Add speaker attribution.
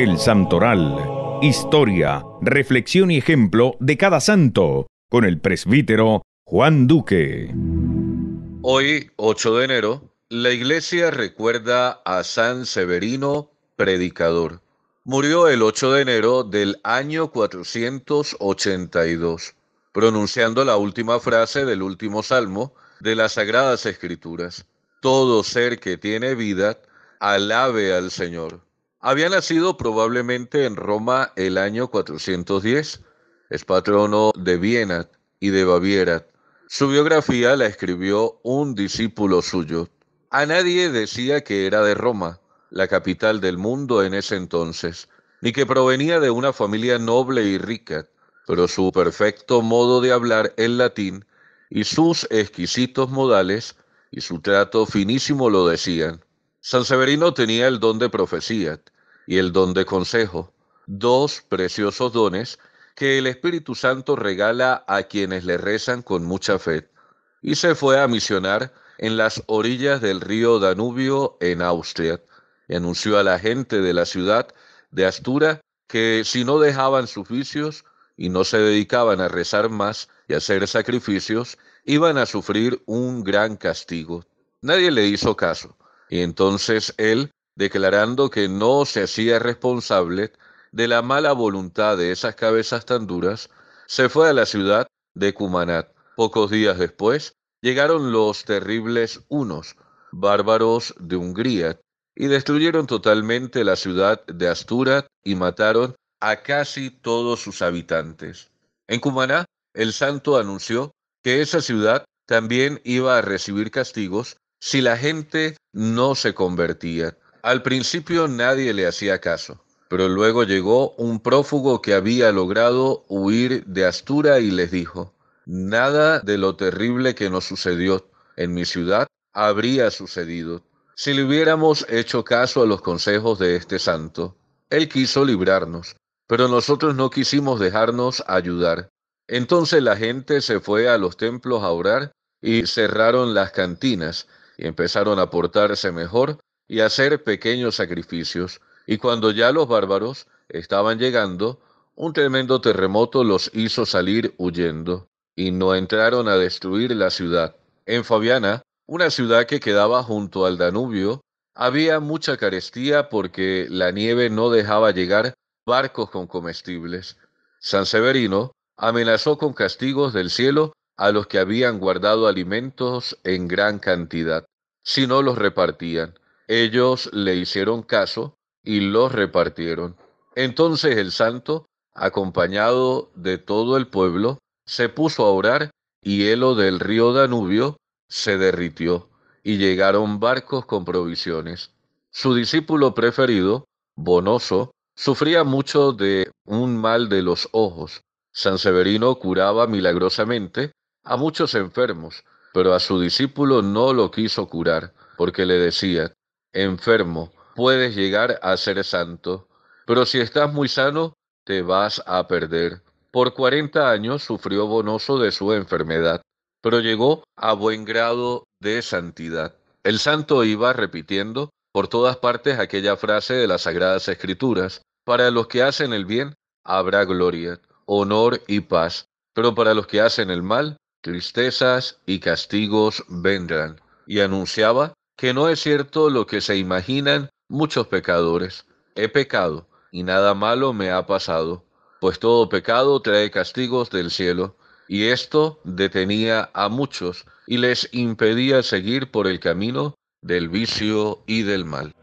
Speaker 1: El Santoral. Historia, reflexión y ejemplo de cada santo, con el presbítero Juan Duque. Hoy, 8 de enero, la iglesia recuerda a San Severino, predicador. Murió el 8 de enero del año 482, pronunciando la última frase del último salmo de las Sagradas Escrituras. Todo ser que tiene vida, alabe al Señor. Había nacido probablemente en Roma el año 410. Es patrono de Viena y de Baviera. Su biografía la escribió un discípulo suyo. A nadie decía que era de Roma, la capital del mundo en ese entonces, ni que provenía de una familia noble y rica, pero su perfecto modo de hablar el latín y sus exquisitos modales y su trato finísimo lo decían. San Severino tenía el don de profecía y el don de consejo, dos preciosos dones que el Espíritu Santo regala a quienes le rezan con mucha fe, y se fue a misionar en las orillas del río Danubio en Austria, y anunció a la gente de la ciudad de Astura que si no dejaban sus vicios y no se dedicaban a rezar más y hacer sacrificios, iban a sufrir un gran castigo. Nadie le hizo caso. Y entonces él, declarando que no se hacía responsable de la mala voluntad de esas cabezas tan duras, se fue a la ciudad de Cumaná. Pocos días después, llegaron los terribles unos, bárbaros de Hungría, y destruyeron totalmente la ciudad de Astura y mataron a casi todos sus habitantes. En Cumaná, el santo anunció que esa ciudad también iba a recibir castigos si la gente no se convertía. Al principio nadie le hacía caso, pero luego llegó un prófugo que había logrado huir de Astura y les dijo, nada de lo terrible que nos sucedió en mi ciudad habría sucedido si le hubiéramos hecho caso a los consejos de este santo. Él quiso librarnos, pero nosotros no quisimos dejarnos ayudar. Entonces la gente se fue a los templos a orar y cerraron las cantinas y empezaron a portarse mejor y a hacer pequeños sacrificios, y cuando ya los bárbaros estaban llegando, un tremendo terremoto los hizo salir huyendo, y no entraron a destruir la ciudad. En Fabiana, una ciudad que quedaba junto al Danubio, había mucha carestía porque la nieve no dejaba llegar barcos con comestibles. San Severino amenazó con castigos del cielo a los que habían guardado alimentos en gran cantidad si no los repartían. Ellos le hicieron caso y los repartieron. Entonces el santo, acompañado de todo el pueblo, se puso a orar y hielo del río Danubio se derritió y llegaron barcos con provisiones. Su discípulo preferido, Bonoso, sufría mucho de un mal de los ojos. San Severino curaba milagrosamente a muchos enfermos, pero a su discípulo no lo quiso curar, porque le decía, enfermo, puedes llegar a ser santo, pero si estás muy sano, te vas a perder. Por cuarenta años sufrió Bonoso de su enfermedad, pero llegó a buen grado de santidad. El santo iba repitiendo por todas partes aquella frase de las Sagradas Escrituras, para los que hacen el bien habrá gloria, honor y paz, pero para los que hacen el mal tristezas y castigos vendrán, y anunciaba que no es cierto lo que se imaginan muchos pecadores. He pecado, y nada malo me ha pasado, pues todo pecado trae castigos del cielo, y esto detenía a muchos y les impedía seguir por el camino del vicio y del mal.